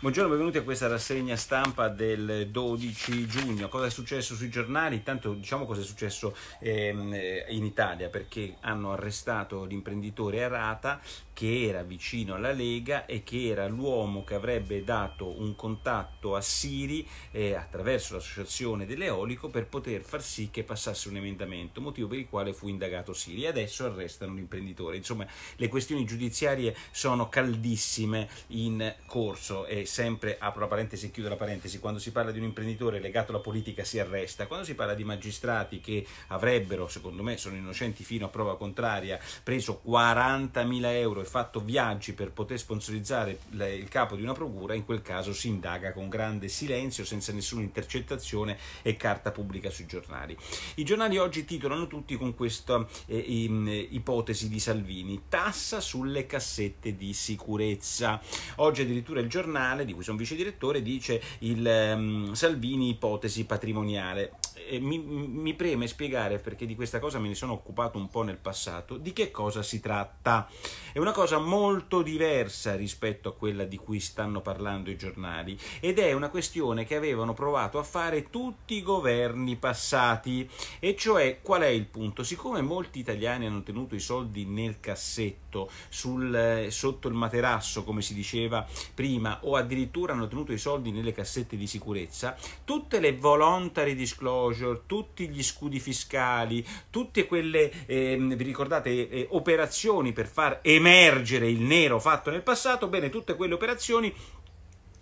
Buongiorno, benvenuti a questa rassegna stampa del 12 giugno. Cosa è successo sui giornali? Intanto diciamo cosa è successo ehm, eh, in Italia perché hanno arrestato l'imprenditore Arata che era vicino alla Lega e che era l'uomo che avrebbe dato un contatto a Siri eh, attraverso l'associazione dell'Eolico per poter far sì che passasse un emendamento, motivo per il quale fu indagato Siri. Adesso arrestano l'imprenditore. Insomma, le questioni giudiziarie sono caldissime in corso. Eh, sempre, apro la parentesi, e chiudo la parentesi, quando si parla di un imprenditore legato alla politica si arresta, quando si parla di magistrati che avrebbero, secondo me sono innocenti fino a prova contraria, preso 40.000 euro e fatto viaggi per poter sponsorizzare il capo di una procura, in quel caso si indaga con grande silenzio, senza nessuna intercettazione e carta pubblica sui giornali. I giornali oggi titolano tutti con questa eh, eh ipotesi di Salvini, tassa sulle cassette di sicurezza. Oggi addirittura il giornale di cui sono vice direttore dice il um, Salvini ipotesi patrimoniale mi, mi preme spiegare, perché di questa cosa me ne sono occupato un po' nel passato, di che cosa si tratta. È una cosa molto diversa rispetto a quella di cui stanno parlando i giornali ed è una questione che avevano provato a fare tutti i governi passati. E cioè, qual è il punto? Siccome molti italiani hanno tenuto i soldi nel cassetto, sul, eh, sotto il materasso, come si diceva prima, o addirittura hanno tenuto i soldi nelle cassette di sicurezza, tutte le volontarie disclosure social, tutti gli scudi fiscali, tutte quelle, eh, vi ricordate, eh, operazioni per far emergere il nero fatto nel passato, bene, tutte quelle operazioni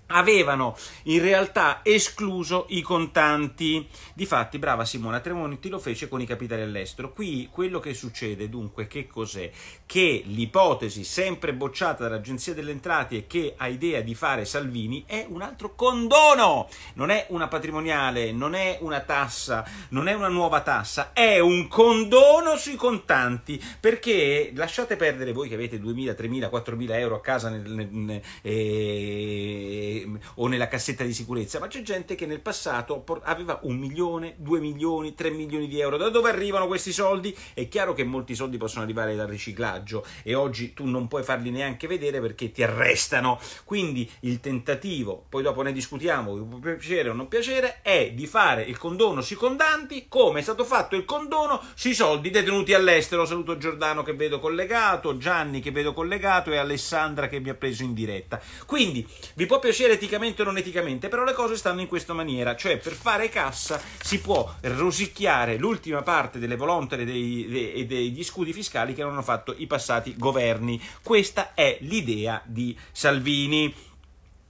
avevano in realtà escluso i contanti. Difatti, brava Simona Tremonti lo fece con i capitali all'estero. Qui quello che succede dunque, che cos'è? Che l'ipotesi sempre bocciata dall'Agenzia delle Entrate e che ha idea di fare Salvini è un altro condono, non è una patrimoniale, non è una tassa, non è una nuova tassa, è un condono sui contanti, perché lasciate perdere voi che avete 2.000, 3.000, 4.000 euro a casa nel, nel, nel eh, Ehm, o nella cassetta di sicurezza, ma c'è gente che nel passato aveva un milione, due milioni, tre milioni di euro. Da dove arrivano questi soldi? È chiaro che molti soldi possono arrivare dal riciclaggio e oggi tu non puoi farli neanche vedere perché ti arrestano. Quindi il tentativo, poi dopo ne discutiamo, può piacere o non piacere, è di fare il condono sui condanti come è stato fatto il condono sui soldi detenuti all'estero. Saluto Giordano che vedo collegato, Gianni che vedo collegato e Alessandra che mi ha preso in diretta. Quindi vi può piacere sia eticamente o non eticamente, però le cose stanno in questa maniera, cioè per fare cassa si può rosicchiare l'ultima parte delle volontari e degli scudi fiscali che non hanno fatto i passati governi. Questa è l'idea di Salvini.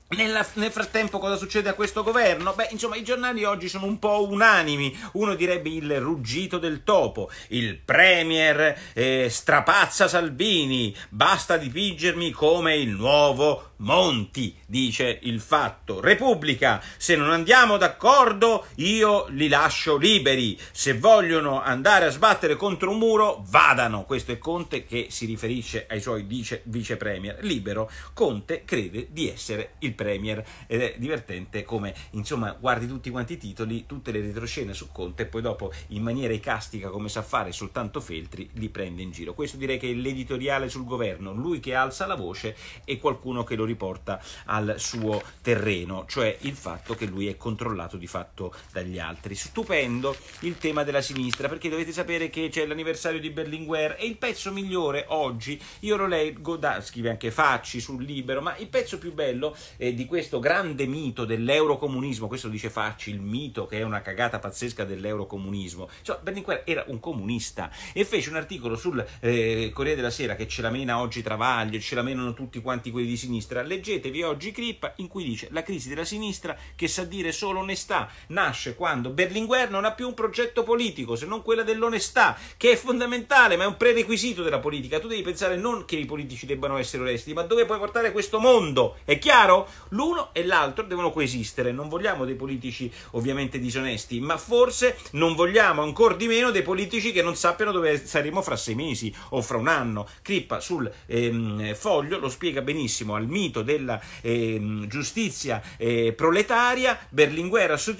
Nella, nel frattempo cosa succede a questo governo? Beh, insomma, i giornali oggi sono un po' unanimi. Uno direbbe il ruggito del topo, il premier eh, strapazza Salvini, basta dipingermi come il nuovo Monti, dice il fatto. Repubblica, se non andiamo d'accordo io li lascio liberi. Se vogliono andare a sbattere contro un muro, vadano. Questo è Conte che si riferisce ai suoi vice, vice premier. Libero, Conte crede di essere il Premier ed è divertente come insomma guardi tutti quanti i titoli, tutte le retroscene su Conte e poi dopo in maniera icastica come sa fare soltanto Feltri li prende in giro. Questo direi che è l'editoriale sul governo, lui che alza la voce e qualcuno che lo riporta al suo terreno, cioè il fatto che lui è controllato di fatto dagli altri. Stupendo il tema della sinistra perché dovete sapere che c'è l'anniversario di Berlinguer e il pezzo migliore oggi, io lo leggo, da, scrive anche Facci sul libero, ma il pezzo più bello è eh, di questo grande mito dell'eurocomunismo, questo dice Facci, il mito che è una cagata pazzesca dell'eurocomunismo, cioè, Berlinguer era un comunista e fece un articolo sul eh, Corriere della Sera che ce la mena oggi Travaglio, ce la menano tutti quanti quelli di sinistra, leggetevi oggi Crippa in cui dice la crisi della sinistra che sa dire solo onestà nasce quando Berlinguer non ha più un progetto politico se non quella dell'onestà che è fondamentale ma è un prerequisito della politica, tu devi pensare non che i politici debbano essere onesti ma dove puoi portare questo mondo, è chiaro? L'uno e l'altro devono coesistere. Non vogliamo dei politici ovviamente disonesti, ma forse non vogliamo ancora di meno dei politici che non sappiano dove saremo fra sei mesi o fra un anno. Crippa sul ehm, foglio lo spiega benissimo al mito della ehm, giustizia eh, proletaria, Berlinguer ha sottotitolato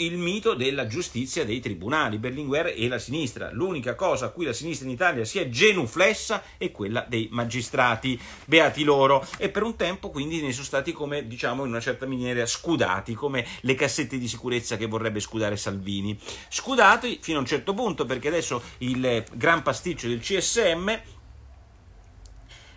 il mito della giustizia dei tribunali. Berlinguer e la sinistra. L'unica cosa a cui la sinistra in Italia si è genuflessa è quella dei magistrati. Beati loro. E per un tempo quindi ne sono stati come come diciamo in una certa maniera scudati, come le cassette di sicurezza che vorrebbe scudare Salvini. Scudati fino a un certo punto perché adesso il gran pasticcio del CSM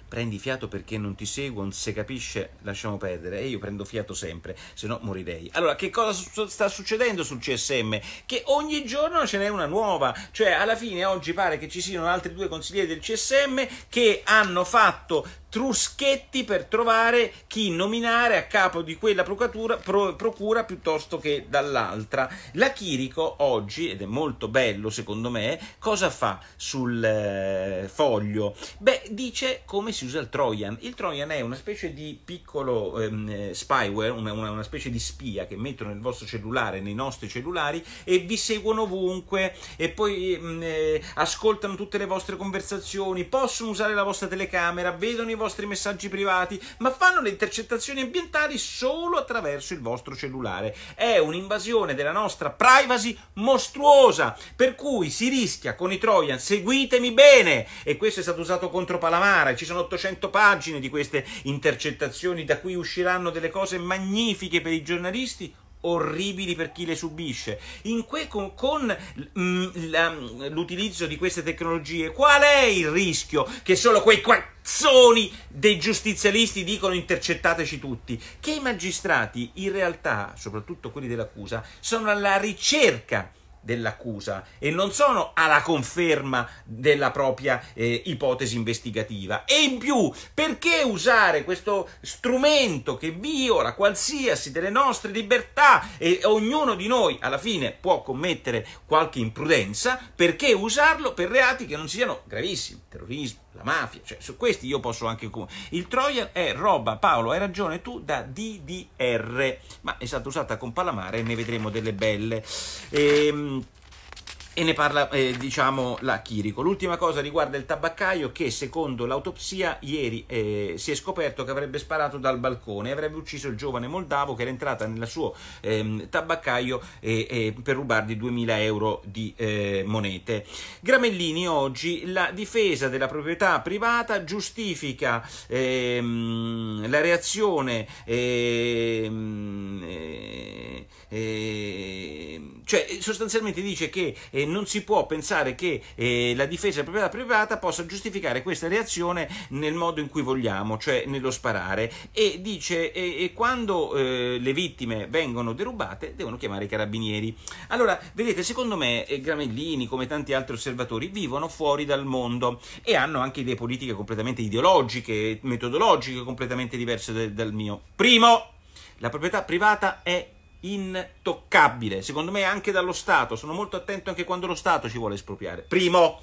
prendi fiato perché non ti seguo, se capisce lasciamo perdere e io prendo fiato sempre, se no morirei. Allora, che cosa su- sta succedendo sul CSM? Che ogni giorno ce n'è una nuova, cioè alla fine oggi pare che ci siano altri due consiglieri del CSM che hanno fatto truschetti per trovare chi nominare a capo di quella procura, pro, procura piuttosto che dall'altra. La Chirico oggi, ed è molto bello secondo me, cosa fa sul eh, foglio? Beh, dice come si si usa il Trojan. Il Trojan è una specie di piccolo ehm, eh, spyware, una, una, una, specie di spia che mettono nel vostro cellulare, nei nostri cellulari e vi seguono ovunque e poi mm, eh, ascoltano tutte le vostre conversazioni, possono usare la vostra telecamera, vedono i vostri messaggi privati, ma fanno le intercettazioni ambientali solo attraverso il vostro cellulare. È un'invasione della nostra privacy mostruosa, per cui si rischia con i Trojan, seguitemi bene, e questo è stato usato contro Palamara, ci sono 800 pagine di queste intercettazioni da cui usciranno delle cose magnifiche per i giornalisti orribili per chi le subisce. Que, con, con mm, mm, l'utilizzo di queste tecnologie, qual è il rischio che solo quei quazzoni dei giustizialisti dicono intercettateci tutti? Che i magistrati, in realtà, soprattutto quelli dell'accusa, sono alla ricerca dell'accusa e non sono alla conferma della propria eh, ipotesi investigativa. E in più, perché usare questo strumento che viola qualsiasi delle nostre libertà e ognuno di noi alla fine può commettere qualche imprudenza, perché usarlo per reati che non siano gravissimi, terrorismo, la mafia, cioè su questi io posso anche... Il Trojan è roba, Paolo, hai ragione tu, da DDR, ma è stata usata con Palamare e ne vedremo delle belle. Ehm e ne parla eh, diciamo la Chirico. L'ultima cosa riguarda il tabaccaio che secondo l'autopsia ieri eh, si è scoperto che avrebbe sparato dal balcone e avrebbe ucciso il giovane moldavo che era entrata nel suo ehm, tabaccaio eh, eh per rubargli 2000 euro di eh, monete. Gramellini oggi la difesa della proprietà privata giustifica ehm, la reazione ehm, eh, Ehm, cioè sostanzialmente dice che eh, non si può pensare che eh, la difesa della proprietà privata possa giustificare questa reazione nel modo in cui vogliamo, cioè nello sparare, e dice e quando eh, le vittime vengono derubate devono chiamare i carabinieri. Allora, vedete, secondo me eh, Gramellini, come tanti altri osservatori, vivono fuori dal mondo e hanno anche idee politiche completamente ideologiche, metodologiche completamente diverse dal mio. Primo, la proprietà privata è intoccabile, secondo me anche dallo Stato, sono molto attento anche quando lo Stato ci vuole espropriare. Primo.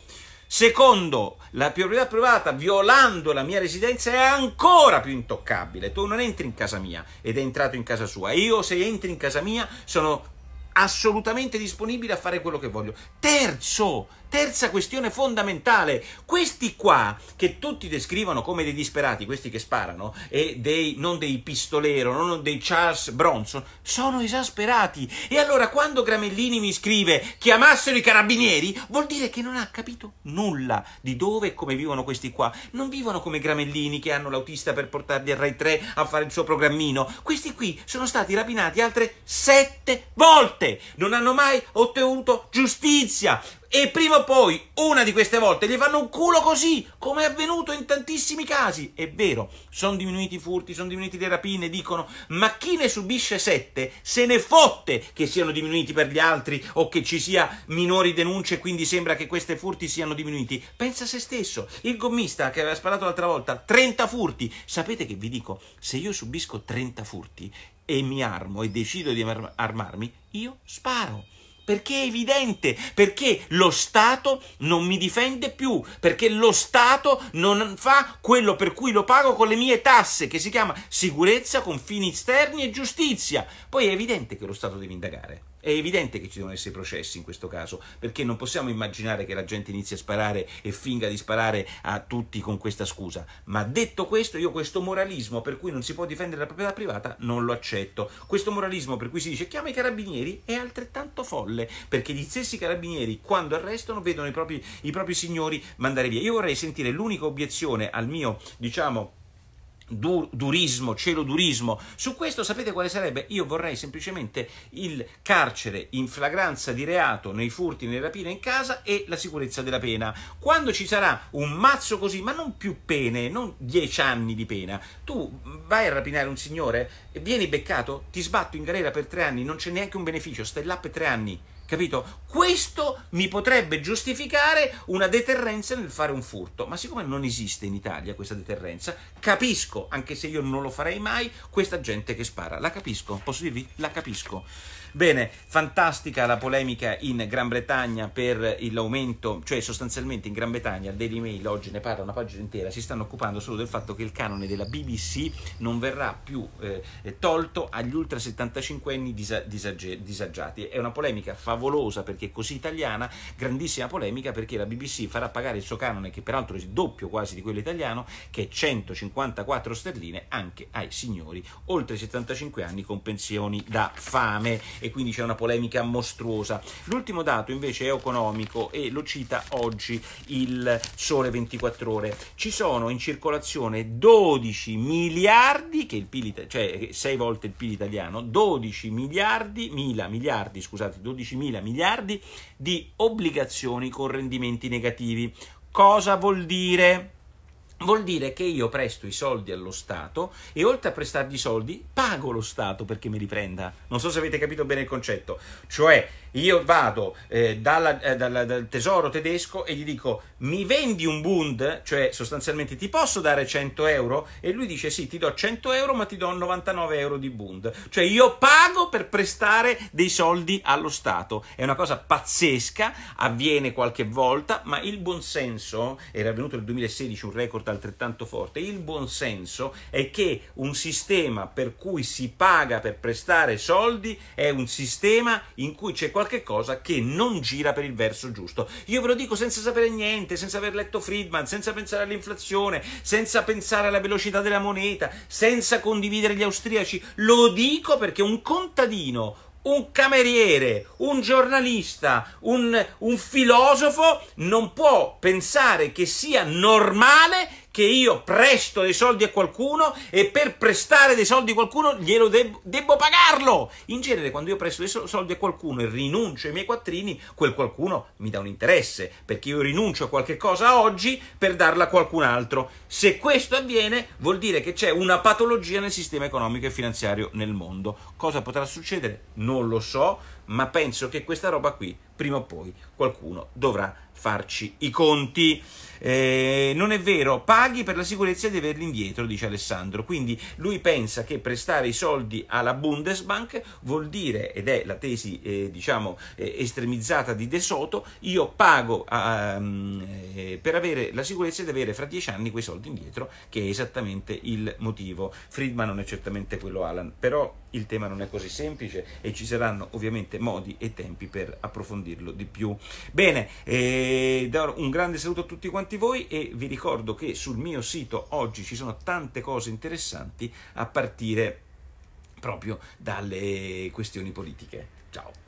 Secondo, la proprietà privata, violando la mia residenza, è ancora più intoccabile. Tu non entri in casa mia ed è entrato in casa sua. Io, se entri in casa mia, sono assolutamente disponibile a fare quello che voglio. Terzo, terza questione fondamentale, questi qua che tutti descrivono come dei disperati, questi che sparano, e dei, non dei pistolero, non dei Charles Bronson, sono esasperati. E allora quando Gramellini mi scrive chiamassero i carabinieri, vuol dire che non ha capito nulla di dove e come vivono questi qua. Non vivono come Gramellini che hanno l'autista per portarli al Rai 3 a fare il suo programmino. Questi qui sono stati rapinati altre sette volte. Non hanno mai ottenuto giustizia e prima o poi, una di queste volte, gli fanno un culo così, come è avvenuto in tantissimi casi. È vero, sono diminuiti i furti, sono diminuiti le rapine, dicono, ma chi ne subisce sette se ne fotte che siano diminuiti per gli altri o che ci sia minori denunce e quindi sembra che questi furti siano diminuiti. Pensa a se stesso. Il gommista che aveva sparato l'altra volta, 30 furti. Sapete che vi dico, se io subisco 30 furti e mi armo e decido di armarmi, io sparo perché è evidente, perché lo Stato non mi difende più, perché lo Stato non fa quello per cui lo pago con le mie tasse, che si chiama sicurezza, confini esterni e giustizia. Poi è evidente che lo Stato deve indagare. È evidente che ci devono essere processi in questo caso, perché non possiamo immaginare che la gente inizi a sparare e finga di sparare a tutti con questa scusa. Ma detto questo, io questo moralismo per cui non si può difendere la proprietà privata non lo accetto. Questo moralismo per cui si dice chiama i carabinieri è altrettanto folle, perché gli stessi carabinieri quando arrestano vedono i propri, i propri signori mandare via. Io vorrei sentire l'unica obiezione al mio, diciamo, Dur, durismo, cielo durismo. Su questo sapete quale sarebbe? Io vorrei semplicemente il carcere in flagranza di reato nei furti, nelle rapine in casa e la sicurezza della pena. Quando ci sarà un mazzo così, ma non più pene, non dieci anni di pena, tu vai a rapinare un signore, vieni beccato, ti sbatto in galera per tre anni, non c'è neanche un beneficio, stai là per tre anni. Capito? Questo mi potrebbe giustificare una deterrenza nel fare un furto, ma siccome non esiste in Italia questa deterrenza, capisco, anche se io non lo farei mai, questa gente che spara. La capisco, posso dirvi? La capisco. Bene, fantastica la polemica in Gran Bretagna per l'aumento, cioè sostanzialmente in Gran Bretagna, il Daily Mail oggi ne parla una pagina intera, si stanno occupando solo del fatto che il canone della BBC non verrà più eh, tolto agli ultra 75 anni disa- disag- disagiati. È una polemica favolosa perché è così italiana, grandissima polemica perché la BBC farà pagare il suo canone, che peraltro è il doppio quasi di quello italiano, che è 154 sterline, anche ai signori oltre 75 anni con pensioni da fame e quindi c'è una polemica mostruosa. L'ultimo dato invece è economico e lo cita oggi il Sole 24 Ore. Ci sono in circolazione 12 miliardi, che il PIL, cioè 6 volte il PIL italiano, 12 miliardi, mila miliardi, scusate, 12 mila miliardi di obbligazioni con rendimenti negativi. Cosa vuol dire? Vuol dire che io presto i soldi allo Stato e oltre a prestargli i soldi pago lo Stato perché me li prenda. Non so se avete capito bene il concetto. Cioè io vado eh, dalla, eh, dalla, dal tesoro tedesco e gli dico mi vendi un Bund, cioè sostanzialmente ti posso dare 100 euro? E lui dice sì, ti do 100 euro ma ti do 99 euro di Bund. Cioè io pago per prestare dei soldi allo Stato. È una cosa pazzesca, avviene qualche volta, ma il buonsenso, era venuto nel 2016 un record altrettanto forte, il buonsenso è che un sistema per cui si paga per prestare soldi è un sistema in cui c'è qualcosa qualche cosa che non gira per il verso giusto. Io ve lo dico senza sapere niente, senza aver letto Friedman, senza pensare all'inflazione, senza pensare alla velocità della moneta, senza condividere gli austriaci. Lo dico perché un contadino, un cameriere, un giornalista, un, un filosofo non può pensare che sia normale che io presto dei soldi a qualcuno e per prestare dei soldi a qualcuno glielo deb- debbo pagarlo. In genere quando io presto dei soldi a qualcuno e rinuncio ai miei quattrini, quel qualcuno mi dà un interesse, perché io rinuncio a qualche cosa oggi per darla a qualcun altro. Se questo avviene vuol dire che c'è una patologia nel sistema economico e finanziario nel mondo. Cosa potrà succedere? Non lo so, ma penso che questa roba qui prima o poi qualcuno dovrà farci i conti. Eh, non è vero, paghi per la sicurezza di averli indietro, dice Alessandro. Quindi lui pensa che prestare i soldi alla Bundesbank vuol dire, ed è la tesi eh, diciamo eh, estremizzata di De Soto, io pago ehm, eh, per avere la sicurezza di avere fra dieci anni quei soldi indietro, che è esattamente il motivo. Friedman non è certamente quello Alan, però il tema non è così semplice e ci saranno ovviamente modi e tempi per approfondirlo di più. Bene, eh, un grande saluto a tutti quanti voi e vi ricordo che sul mio sito oggi ci sono tante cose interessanti a partire proprio dalle questioni politiche. Ciao!